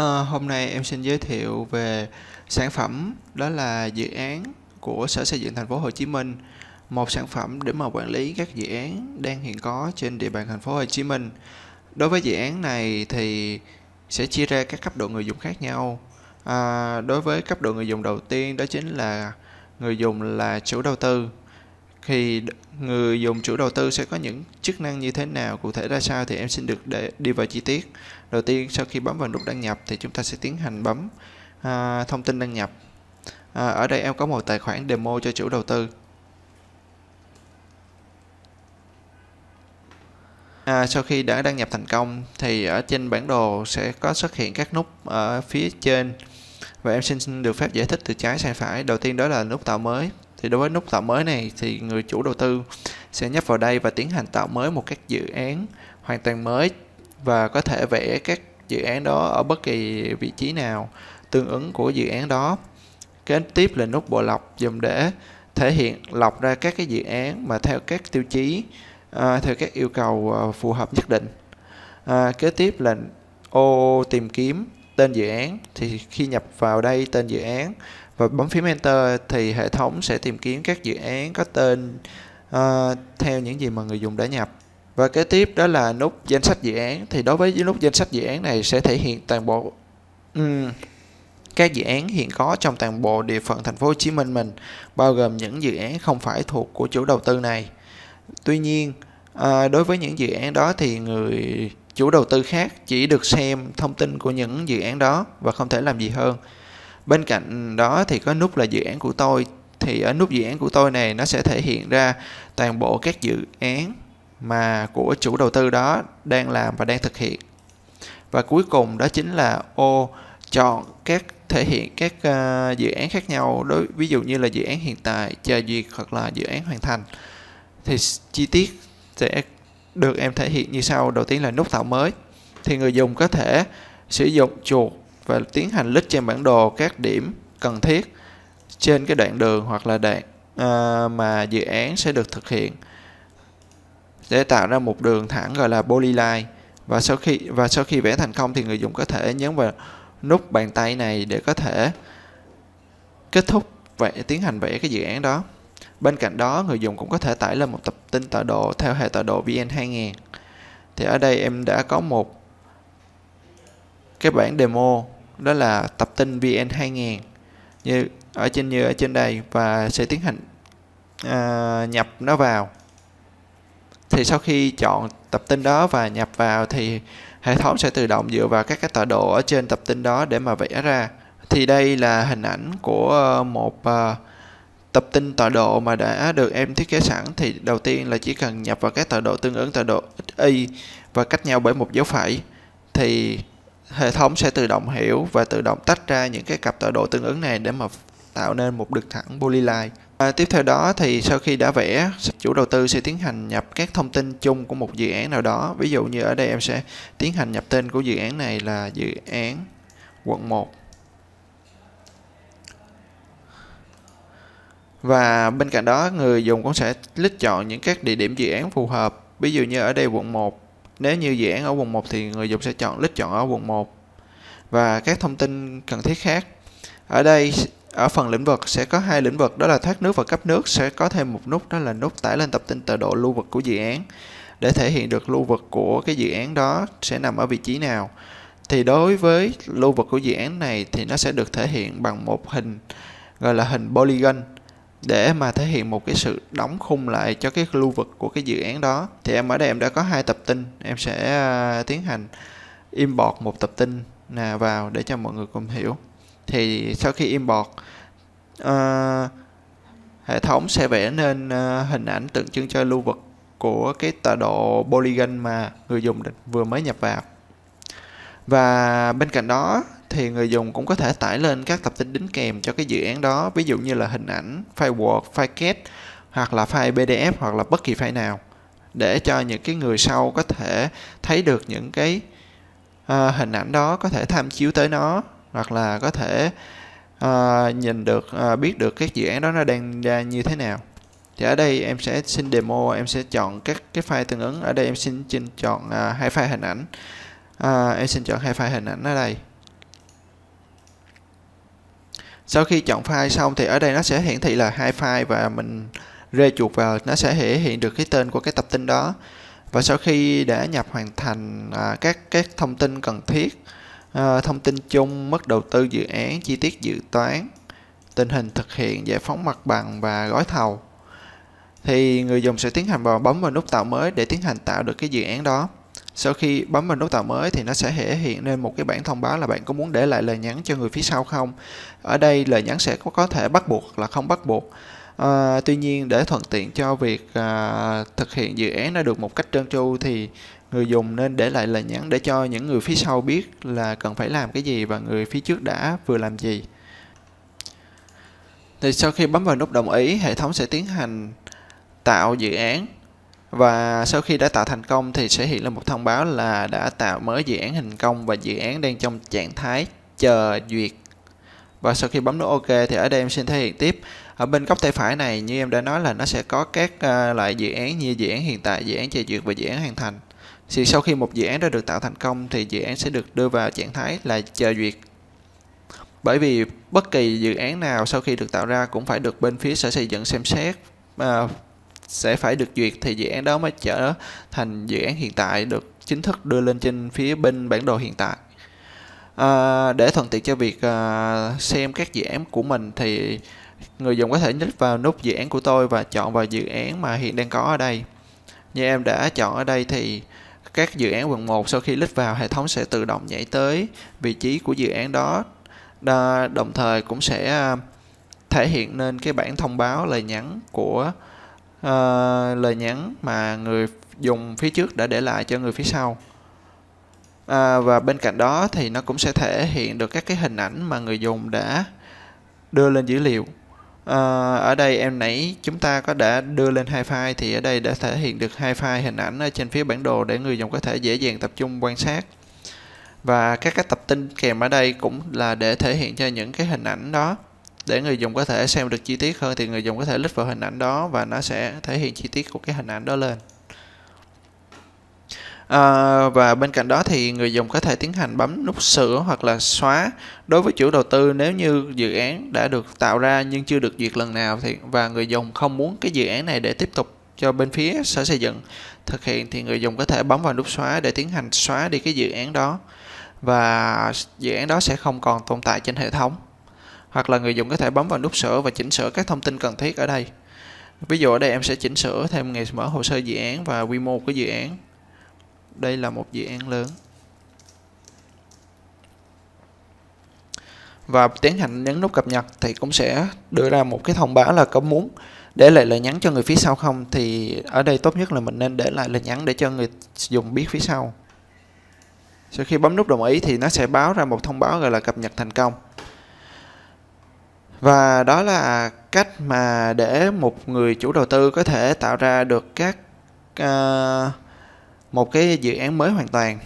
À, hôm nay em xin giới thiệu về sản phẩm đó là dự án của Sở Xây dựng Thành phố Hồ Chí Minh, một sản phẩm để mà quản lý các dự án đang hiện có trên địa bàn Thành phố Hồ Chí Minh. Đối với dự án này thì sẽ chia ra các cấp độ người dùng khác nhau. À, đối với cấp độ người dùng đầu tiên đó chính là người dùng là chủ đầu tư thì người dùng chủ đầu tư sẽ có những chức năng như thế nào cụ thể ra sao thì em xin được để đi vào chi tiết đầu tiên sau khi bấm vào nút đăng nhập thì chúng ta sẽ tiến hành bấm à, thông tin đăng nhập à, ở đây em có một tài khoản demo cho chủ đầu tư à, sau khi đã đăng nhập thành công thì ở trên bản đồ sẽ có xuất hiện các nút ở phía trên và em xin được phép giải thích từ trái sang phải đầu tiên đó là nút tạo mới thì đối với nút tạo mới này thì người chủ đầu tư sẽ nhấp vào đây và tiến hành tạo mới một các dự án hoàn toàn mới và có thể vẽ các dự án đó ở bất kỳ vị trí nào tương ứng của dự án đó kế tiếp là nút bộ lọc dùng để thể hiện lọc ra các cái dự án mà theo các tiêu chí à, theo các yêu cầu à, phù hợp nhất định à, kế tiếp là ô tìm kiếm tên dự án thì khi nhập vào đây tên dự án và bấm phím Enter thì hệ thống sẽ tìm kiếm các dự án có tên uh, theo những gì mà người dùng đã nhập và kế tiếp đó là nút danh sách dự án thì đối với nút danh sách dự án này sẽ thể hiện toàn bộ um, các dự án hiện có trong toàn bộ địa phận thành phố Hồ Chí Minh mình bao gồm những dự án không phải thuộc của chủ đầu tư này. Tuy nhiên, à, đối với những dự án đó thì người chủ đầu tư khác chỉ được xem thông tin của những dự án đó và không thể làm gì hơn bên cạnh đó thì có nút là dự án của tôi thì ở nút dự án của tôi này nó sẽ thể hiện ra toàn bộ các dự án mà của chủ đầu tư đó đang làm và đang thực hiện và cuối cùng đó chính là ô chọn các thể hiện các uh, dự án khác nhau đối ví dụ như là dự án hiện tại chờ duyệt hoặc là dự án hoàn thành thì chi tiết sẽ được em thể hiện như sau đầu tiên là nút tạo mới thì người dùng có thể sử dụng chuột và tiến hành lít trên bản đồ các điểm cần thiết trên cái đoạn đường hoặc là đoạn uh, mà dự án sẽ được thực hiện để tạo ra một đường thẳng gọi là polyline và sau khi và sau khi vẽ thành công thì người dùng có thể nhấn vào nút bàn tay này để có thể kết thúc vẽ tiến hành vẽ cái dự án đó bên cạnh đó người dùng cũng có thể tải lên một tập tin tọa độ theo hệ tọa độ vn 2000 thì ở đây em đã có một cái bản demo đó là tập tin VN2000 như ở trên như ở trên đây và sẽ tiến hành à, nhập nó vào thì sau khi chọn tập tin đó và nhập vào thì hệ thống sẽ tự động dựa vào các cái tọa độ ở trên tập tin đó để mà vẽ ra thì đây là hình ảnh của một à, tập tin tọa độ mà đã được em thiết kế sẵn thì đầu tiên là chỉ cần nhập vào các tọa độ tương ứng tọa độ y và cách nhau bởi một dấu phẩy thì hệ thống sẽ tự động hiểu và tự động tách ra những cái cặp tọa độ tương ứng này để mà tạo nên một đường thẳng polyline. À, tiếp theo đó thì sau khi đã vẽ, chủ đầu tư sẽ tiến hành nhập các thông tin chung của một dự án nào đó. Ví dụ như ở đây em sẽ tiến hành nhập tên của dự án này là dự án quận 1. Và bên cạnh đó người dùng cũng sẽ lựa chọn những các địa điểm dự án phù hợp. Ví dụ như ở đây quận 1 nếu như dự án ở quận 1 thì người dùng sẽ chọn list chọn ở quận 1 và các thông tin cần thiết khác. Ở đây ở phần lĩnh vực sẽ có hai lĩnh vực đó là thoát nước và cấp nước sẽ có thêm một nút đó là nút tải lên tập tin tọa độ lưu vực của dự án để thể hiện được lưu vực của cái dự án đó sẽ nằm ở vị trí nào thì đối với lưu vực của dự án này thì nó sẽ được thể hiện bằng một hình gọi là hình polygon để mà thể hiện một cái sự đóng khung lại cho cái lưu vực của cái dự án đó thì em ở đây em đã có hai tập tin em sẽ à, tiến hành import một tập tin là vào để cho mọi người cùng hiểu thì sau khi import uh, hệ thống sẽ vẽ nên uh, hình ảnh tượng trưng cho lưu vực của cái tọa độ polygon mà người dùng vừa mới nhập vào và bên cạnh đó thì người dùng cũng có thể tải lên các tập tin đính kèm cho cái dự án đó ví dụ như là hình ảnh file word file cat hoặc là file pdf hoặc là bất kỳ file nào để cho những cái người sau có thể thấy được những cái uh, hình ảnh đó có thể tham chiếu tới nó hoặc là có thể uh, nhìn được uh, biết được các dự án đó nó đang ra như thế nào thì ở đây em sẽ xin demo em sẽ chọn các cái file tương ứng ở đây em xin, xin chọn uh, hai file hình ảnh uh, em xin chọn hai file hình ảnh ở đây sau khi chọn file xong thì ở đây nó sẽ hiển thị là hai file và mình rê chuột vào nó sẽ hiển hiện được cái tên của cái tập tin đó và sau khi đã nhập hoàn thành à, các các thông tin cần thiết à, thông tin chung mức đầu tư dự án chi tiết dự toán tình hình thực hiện giải phóng mặt bằng và gói thầu thì người dùng sẽ tiến hành vào bấm vào nút tạo mới để tiến hành tạo được cái dự án đó sau khi bấm vào nút tạo mới thì nó sẽ thể hiện lên một cái bản thông báo là bạn có muốn để lại lời nhắn cho người phía sau không ở đây lời nhắn sẽ có có thể bắt buộc hoặc là không bắt buộc à, tuy nhiên để thuận tiện cho việc à, thực hiện dự án nó được một cách trơn tru thì người dùng nên để lại lời nhắn để cho những người phía sau biết là cần phải làm cái gì và người phía trước đã vừa làm gì thì sau khi bấm vào nút đồng ý hệ thống sẽ tiến hành tạo dự án và sau khi đã tạo thành công thì sẽ hiện lên một thông báo là đã tạo mới dự án thành công và dự án đang trong trạng thái chờ duyệt và sau khi bấm nút OK thì ở đây em xin thể hiện tiếp ở bên góc tay phải này như em đã nói là nó sẽ có các ờ, loại dự án như dự án hiện tại dự án chờ duyệt và dự án hoàn thành thì sau khi một dự án đã được tạo thành công thì dự án sẽ được đưa vào trạng thái là chờ duyệt bởi vì bất kỳ dự án nào sau khi được tạo ra cũng phải được bên phía sở xây dựng xem xét ờ, sẽ phải được duyệt thì dự án đó mới trở thành dự án hiện tại được chính thức đưa lên trên phía bên bản đồ hiện tại à, để thuận tiện cho việc à, xem các dự án của mình thì người dùng có thể nhích vào nút dự án của tôi và chọn vào dự án mà hiện đang có ở đây như em đã chọn ở đây thì các dự án quận 1 sau khi lít vào hệ thống sẽ tự động nhảy tới vị trí của dự án đó đồng thời cũng sẽ à, thể hiện nên cái bản thông báo lời nhắn của uh, lời nhắn mà người dùng phía trước đã để lại cho người phía sau à, và bên cạnh đó thì nó cũng sẽ thể hiện được các cái hình ảnh mà người dùng đã đưa lên dữ liệu à, ở đây em nãy chúng ta có đã đưa lên hai file thì ở đây đã thể hiện được hai file hình ảnh ở trên phía bản đồ để người dùng có thể dễ dàng tập trung quan sát và các cái tập tin kèm ở đây cũng là để thể hiện cho những cái hình ảnh đó để người dùng có thể xem được chi tiết hơn thì người dùng có thể click vào hình ảnh đó và nó sẽ thể hiện chi tiết của cái hình ảnh đó lên à, và bên cạnh đó thì người dùng có thể tiến hành bấm nút sửa hoặc là xóa đối với chủ đầu tư nếu như dự án đã được tạo ra nhưng chưa được duyệt lần nào thì và người dùng không muốn cái dự án này để tiếp tục cho bên phía sở xây dựng thực hiện thì người dùng có thể bấm vào nút xóa để tiến hành xóa đi cái dự án đó và dự án đó sẽ không còn tồn tại trên hệ thống hoặc là người dùng có thể bấm vào nút sửa và chỉnh sửa các thông tin cần thiết ở đây. Ví dụ ở đây em sẽ chỉnh sửa thêm ngày mở hồ sơ dự án và quy mô của dự án. Đây là một dự án lớn. Và tiến hành nhấn nút cập nhật thì cũng sẽ đưa ra một cái thông báo là có muốn để lại lời nhắn cho người phía sau không thì ở đây tốt nhất là mình nên để lại lời nhắn để cho người dùng biết phía sau. Sau khi bấm nút đồng ý thì nó sẽ báo ra một thông báo gọi là cập nhật thành công và đó là cách mà để một người chủ đầu tư có thể tạo ra được các uh, một cái dự án mới hoàn toàn